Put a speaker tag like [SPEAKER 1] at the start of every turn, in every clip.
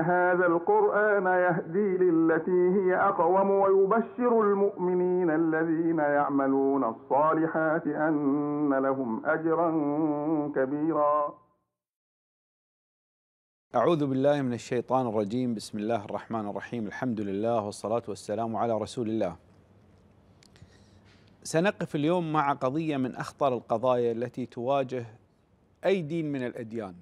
[SPEAKER 1] هذا القرآن يهدي للتي هي أقوم ويبشر المؤمنين الذين يعملون الصالحات أن لهم أجرا كبيرا أعوذ بالله من الشيطان الرجيم بسم الله الرحمن الرحيم الحمد لله والصلاة والسلام على رسول الله سنقف اليوم مع قضية من أخطر القضايا التي تواجه أي دين من الأديان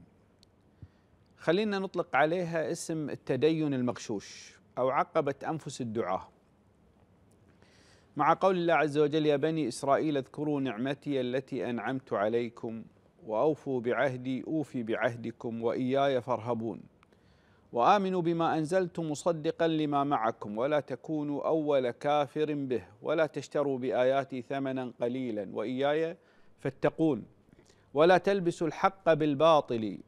[SPEAKER 1] خلينا نطلق عليها اسم التدين المغشوش أو عقبة أنفس الدعاة مع قول الله عز وجل يا بني إسرائيل اذكروا نعمتي التي أنعمت عليكم وأوفوا بعهدي أوفي بعهدكم وإياي فارهبون وآمنوا بما أنزلت مصدقا لما معكم ولا تكونوا أول كافر به ولا تشتروا بآياتي ثمنا قليلا وإياي فاتقون ولا تلبسوا الحق بالباطل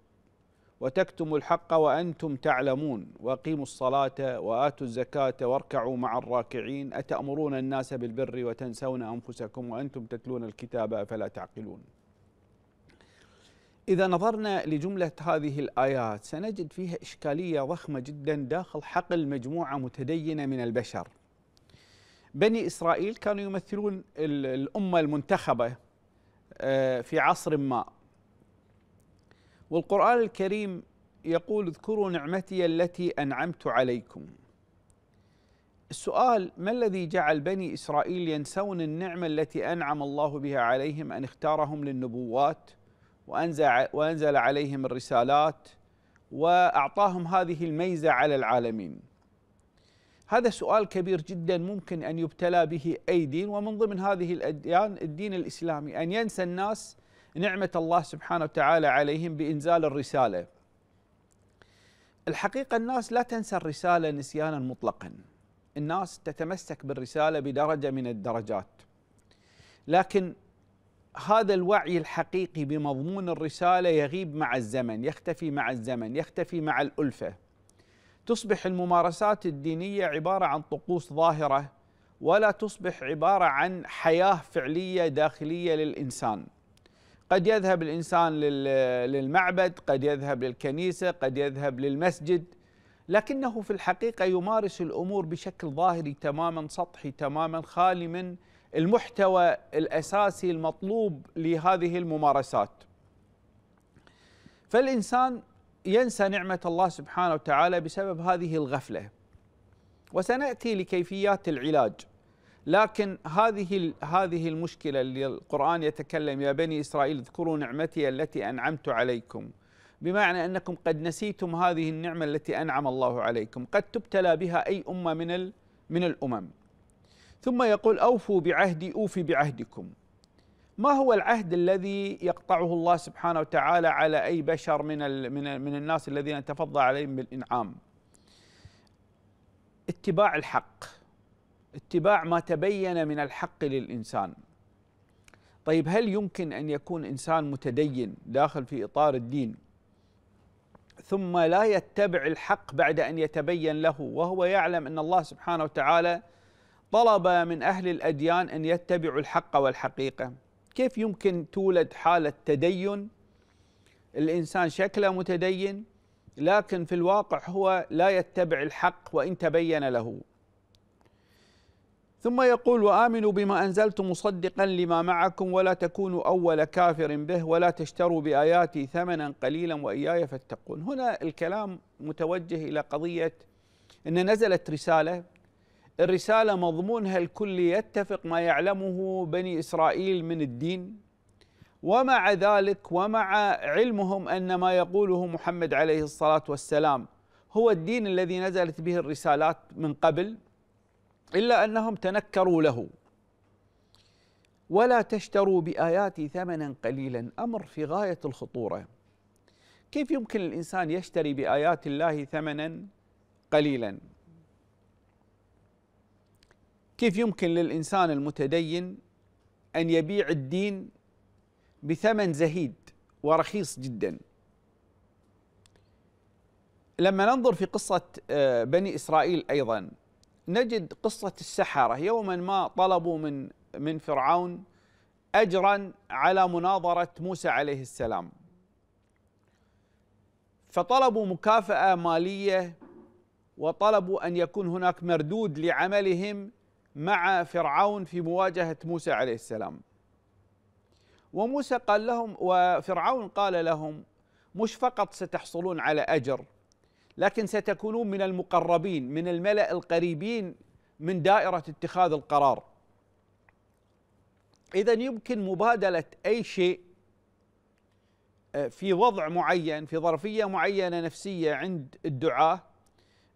[SPEAKER 1] وتكتموا الحق وأنتم تعلمون وأقيموا الصلاة وآتوا الزكاة واركعوا مع الراكعين أتأمرون الناس بالبر وتنسون أنفسكم وأنتم تتلون الكتاب فلا تعقلون إذا نظرنا لجملة هذه الآيات سنجد فيها إشكالية ضخمة جدا داخل حقل مجموعة متدينة من البشر بني إسرائيل كانوا يمثلون الأمة المنتخبة آه، في عصر ما والقرآن الكريم يقول اذكروا نعمتي التي أنعمت عليكم السؤال ما الذي جعل بني إسرائيل ينسون النعمة التي أنعم الله بها عليهم أن اختارهم للنبوات وأنزل, وأنزل عليهم الرسالات وأعطاهم هذه الميزة على العالمين هذا سؤال كبير جدا ممكن أن يبتلى به أي دين ومن ضمن هذه الأديان الدين الإسلامي أن ينسى الناس نعمة الله سبحانه وتعالى عليهم بإنزال الرسالة الحقيقة الناس لا تنسى الرسالة نسيانا مطلقا الناس تتمسك بالرسالة بدرجة من الدرجات لكن هذا الوعي الحقيقي بمضمون الرسالة يغيب مع الزمن يختفي مع الزمن يختفي مع الألفة تصبح الممارسات الدينية عبارة عن طقوس ظاهرة ولا تصبح عبارة عن حياة فعلية داخلية للإنسان قد يذهب الإنسان للمعبد قد يذهب للكنيسة قد يذهب للمسجد لكنه في الحقيقة يمارس الأمور بشكل ظاهري تماما سطحي تماما خالي من المحتوى الأساسي المطلوب لهذه الممارسات فالإنسان ينسى نعمة الله سبحانه وتعالى بسبب هذه الغفلة وسنأتي لكيفيات العلاج لكن هذه هذه المشكله اللي القران يتكلم يا بني اسرائيل اذكروا نعمتي التي انعمت عليكم بمعنى انكم قد نسيتم هذه النعمه التي انعم الله عليكم قد تبتلى بها اي امه من من الامم ثم يقول اوفوا بعهدي اوفي بعهدكم ما هو العهد الذي يقطعه الله سبحانه وتعالى على اي بشر من من من الناس الذين تفضل عليهم بالانعام اتباع الحق اتباع ما تبين من الحق للإنسان طيب هل يمكن أن يكون إنسان متدين داخل في إطار الدين ثم لا يتبع الحق بعد أن يتبين له وهو يعلم أن الله سبحانه وتعالى طلب من أهل الأديان أن يتبعوا الحق والحقيقة كيف يمكن تولد حالة تدين الإنسان شكله متدين لكن في الواقع هو لا يتبع الحق وإن تبين له ثم يقول وآمنوا بما أنزلت مصدقا لما معكم ولا تكونوا أول كافر به ولا تشتروا بآياتي ثمنا قليلا وإياي فاتقون هنا الكلام متوجه إلى قضية أن نزلت رسالة الرسالة مضمونها الكلي يتفق ما يعلمه بني إسرائيل من الدين ومع ذلك ومع علمهم أن ما يقوله محمد عليه الصلاة والسلام هو الدين الذي نزلت به الرسالات من قبل إلا أنهم تنكروا له ولا تشتروا بآياتي ثمنا قليلا أمر في غاية الخطورة كيف يمكن الإنسان يشتري بآيات الله ثمنا قليلا كيف يمكن للإنسان المتدين أن يبيع الدين بثمن زهيد ورخيص جدا لما ننظر في قصة آه، بني إسرائيل أيضا نجد قصة السحرة يوما ما طلبوا من من فرعون أجرا على مناظرة موسى عليه السلام فطلبوا مكافأة مالية وطلبوا أن يكون هناك مردود لعملهم مع فرعون في مواجهة موسى عليه السلام وموسى قال لهم وفرعون قال لهم مش فقط ستحصلون على أجر لكن ستكونون من المقربين من الملأ القريبين من دائرة اتخاذ القرار إذا يمكن مبادلة أي شيء آه، في وضع معين في ظرفية معينة نفسية عند الدعاة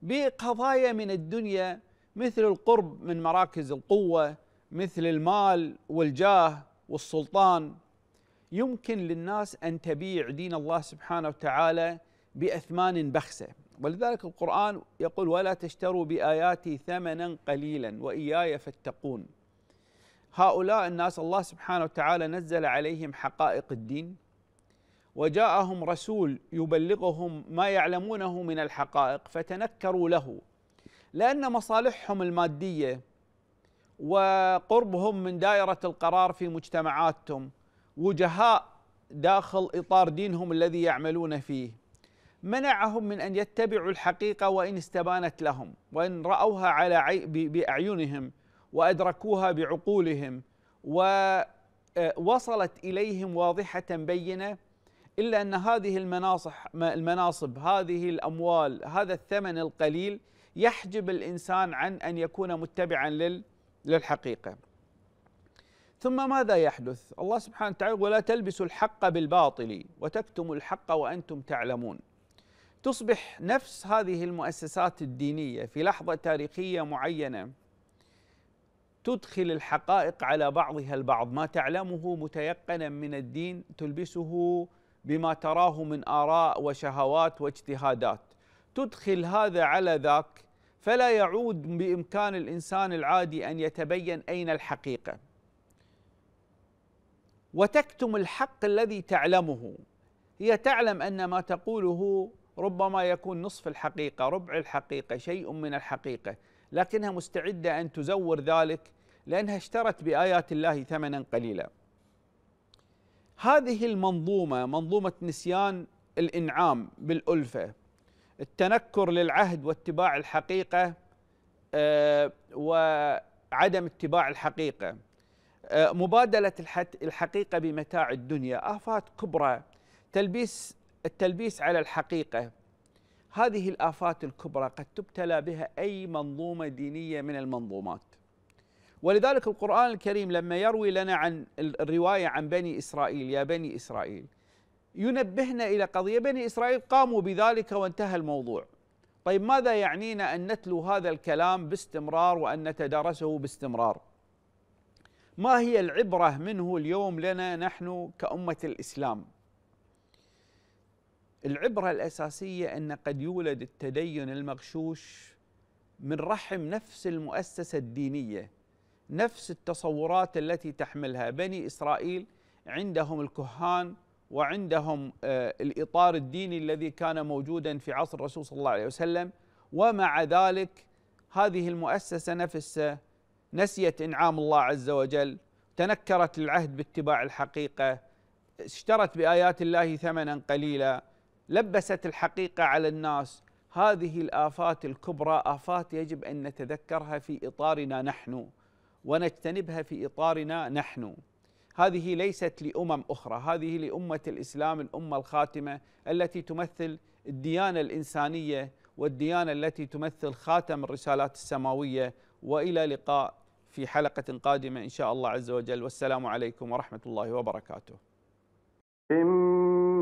[SPEAKER 1] بقضايا من الدنيا مثل القرب من مراكز القوة مثل المال والجاه والسلطان يمكن للناس أن تبيع دين الله سبحانه وتعالى بأثمان بخسة ولذلك القرآن يقول ولا تشتروا بآياتي ثمنا قليلا وإياي فاتقون هؤلاء الناس الله سبحانه وتعالى نزل عليهم حقائق الدين وجاءهم رسول يبلغهم ما يعلمونه من الحقائق فتنكروا له لأن مصالحهم المادية وقربهم من دائرة القرار في مجتمعاتهم وجهاء داخل إطار دينهم الذي يعملون فيه منعهم من أن يتبعوا الحقيقة وإن استبانت لهم وإن رأوها على بأعينهم وأدركوها بعقولهم ووصلت آه، إليهم واضحة بينة إلا أن هذه المناصح المناصب هذه الأموال هذا الثمن القليل يحجب الإنسان عن أن يكون متبعا للحقيقة ثم ماذا يحدث الله سبحانه وتعالى ولا تلبسوا الحق بالباطل وتكتموا الحق وأنتم تعلمون تصبح نفس هذه المؤسسات الدينيه في لحظه تاريخيه معينه تدخل الحقائق على بعضها البعض ما تعلمه متيقنا من الدين تلبسه بما تراه من اراء وشهوات واجتهادات تدخل هذا على ذاك فلا يعود بامكان الانسان العادي ان يتبين اين الحقيقه وتكتم الحق الذي تعلمه هي تعلم ان ما تقوله ربما يكون نصف الحقيقة ربع الحقيقة شيء من الحقيقة لكنها مستعدة أن تزور ذلك لأنها اشترت بآيات الله ثمنا قليلا هذه المنظومة منظومة نسيان الإنعام بالألفة التنكر للعهد واتباع الحقيقة آه، وعدم اتباع الحقيقة آه، مبادلة الحقيقة بمتاع الدنيا آفات كبرى تلبيس التلبيس على الحقيقة هذه الآفات الكبرى قد تبتلى بها أي منظومة دينية من المنظومات ولذلك القرآن الكريم لما يروي لنا عن الرواية عن بني إسرائيل يا بني إسرائيل ينبهنا إلى قضية بني إسرائيل قاموا بذلك وانتهى الموضوع طيب ماذا يعنينا أن نتلو هذا الكلام باستمرار وأن نتدارسه باستمرار ما هي العبرة منه اليوم لنا نحن كأمة الإسلام العبرة الأساسية أن قد يولد التدين المغشوش من رحم نفس المؤسسة الدينية نفس التصورات التي تحملها بني إسرائيل عندهم الكهان وعندهم آه، الإطار الديني الذي كان موجودا في عصر الرسول صلى الله عليه وسلم ومع ذلك هذه المؤسسة نفسها نسيت إنعام الله عز وجل تنكرت العهد باتباع الحقيقة اشترت بآيات الله ثمنا قليلا لبست الحقيقه على الناس هذه الافات الكبرى افات يجب ان نتذكرها في اطارنا نحن ونجتنبها في اطارنا نحن هذه ليست لامم اخرى هذه لامه الاسلام الامه الخاتمه التي تمثل الديانه الانسانيه والديانه التي تمثل خاتم الرسالات السماويه والى لقاء في حلقه قادمه ان شاء الله عز وجل والسلام عليكم ورحمه الله وبركاته